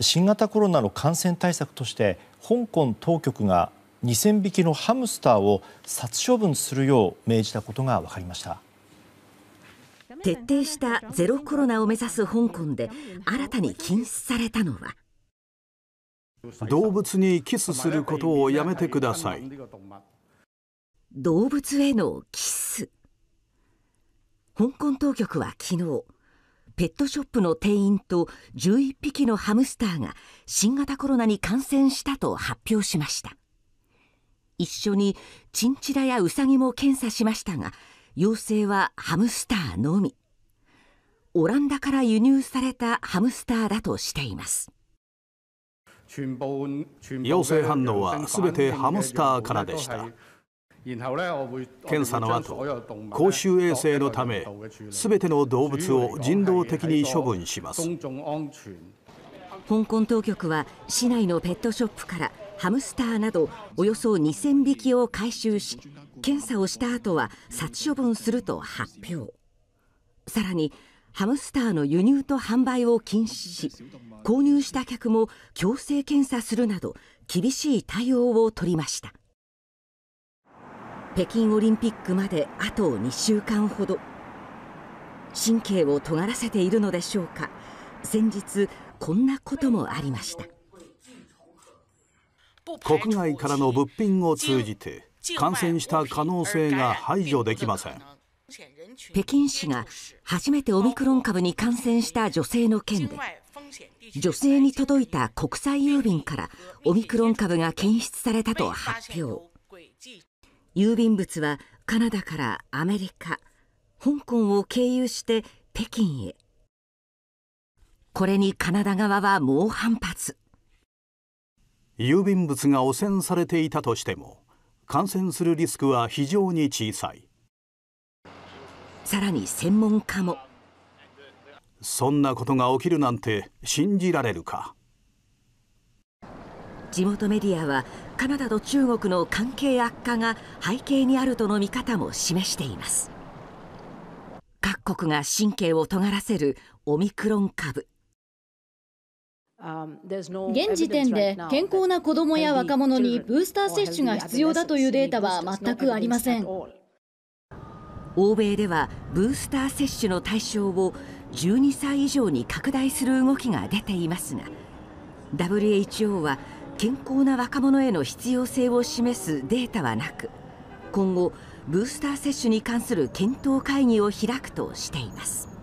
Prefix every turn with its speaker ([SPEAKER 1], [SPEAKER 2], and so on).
[SPEAKER 1] 新型コロナの感染対策として香港当局が2000匹のハムスターを殺処分するよう命じたことが分かりました。
[SPEAKER 2] 徹底したゼロコロナを目指す香港で新たに禁止されたの
[SPEAKER 1] は動物にキスすることをやめてください
[SPEAKER 2] 動物へのキス香港当局は昨日ペットショップの店員と11匹のハムスターが新型コロナに感染したと発表しました。一緒にチンチラやウサギも検査しましたが陽性はハムスターのみオランダから輸入されたハムスターだとしています
[SPEAKER 1] 陽性反応は全てハムスターからでした検査のあと公衆衛生のため全ての動物を人道的に処分します香
[SPEAKER 2] 港当局は市内のペットショップからハムスターなどおよそ2000匹を回収し検査をした後は殺処分すると発表さらにハムスターの輸入と販売を禁止し購入した客も強制検査するなど厳しい対応を取りました。北京オリンピックまであと2週間ほど神経を尖らせているのでしょうか先日、こんなこと
[SPEAKER 1] もありました。国外からの物品を通じて感染した可能性が排除できません。北京市
[SPEAKER 2] が初めてオミクロン株に感染した女性の件で女性に届いた国際郵便からオミクロン株が検出されたと発表。郵便物はカナダからアメリカ香港を経由して北京へ。これにカナダ側は猛反発。
[SPEAKER 1] 郵便物が汚染されていたとしても感染するリスクは非常に小さいさらに専門家もそんなことが起きるなんて信じられるか
[SPEAKER 2] 地元メディアはカナダと中国の関係悪化が背景にあるとの見方も示しています各国が神経を尖らせるオミクロン株
[SPEAKER 1] 現時点で健康な子どもや若者にブースター接種が必要だというデータは全くありません
[SPEAKER 2] 欧米ではブースター接種の対象を12歳以上に拡大する動きが出ていますが WHO は健康な若者への必要性を示すデータはなく今後、ブースター接種に関する検討会議を開くとしています。